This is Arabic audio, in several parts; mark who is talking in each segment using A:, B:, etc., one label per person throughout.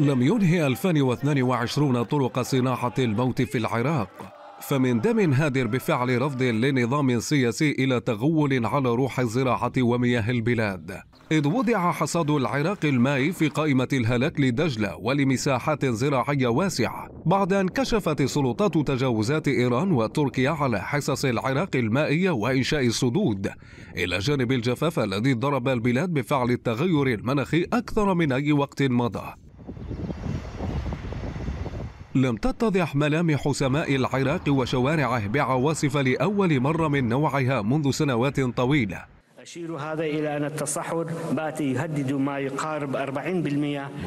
A: لم ينهي 2022 طرق صناعة الموت في العراق فمن دم هادر بفعل رفض لنظام سياسي إلى تغول على روح الزراعة ومياه البلاد إذ وضع حصاد العراق المائي في قائمة الهلاك لدجلة ولمساحات زراعية واسعة بعد أن كشفت السلطات تجاوزات إيران وتركيا على حصص العراق المائية وإنشاء السدود إلى جانب الجفاف الذي ضرب البلاد بفعل التغير المناخي أكثر من أي وقت مضى لم تتضح ملامح سماء العراق وشوارعه بعواصف لأول مرة من نوعها منذ سنوات طويلة أشير هذا إلى أن التصحر بات يهدد ما يقارب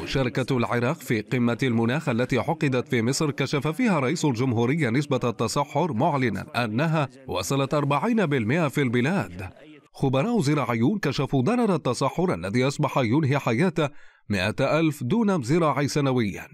A: 40% مشاركة العراق في قمة المناخ التي عقدت في مصر كشف فيها رئيس الجمهورية نسبة التصحر معلنا أنها وصلت 40% في البلاد خبراء زراعيون كشفوا ضرر التصحر الذي أصبح ينهي حياته 100 ألف دونم زراعي سنويا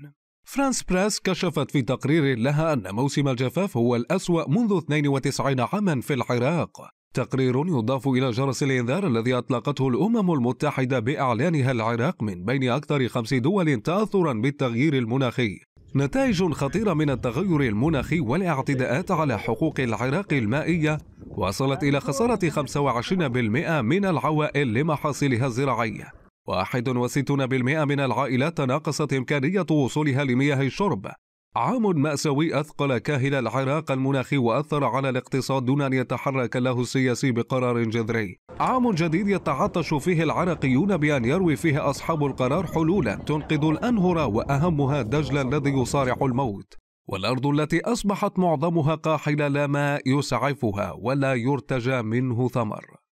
A: فرانس براس كشفت في تقرير لها أن موسم الجفاف هو الأسوأ منذ 92 عاما في العراق تقرير يضاف إلى جرس الإنذار الذي أطلقته الأمم المتحدة بإعلانها العراق من بين أكثر خمس دول تأثرا بالتغيير المناخي نتائج خطيرة من التغير المناخي والاعتداءات على حقوق العراق المائية وصلت إلى خسارة 25% من العوائل لمحاصيلها الزراعية 61% من العائلات تناقصت إمكانية وصولها لمياه الشرب عام مأساوي أثقل كاهل العراق المناخي وأثر على الاقتصاد دون أن يتحرك له السياسي بقرار جذري عام جديد يتعطش فيه العراقيون بأن يروي فيه أصحاب القرار حلولا تنقذ الأنهر وأهمها دجلة الذي يصارع الموت والأرض التي أصبحت معظمها قاحلة لا ماء يسعفها ولا يرتجى منه ثمر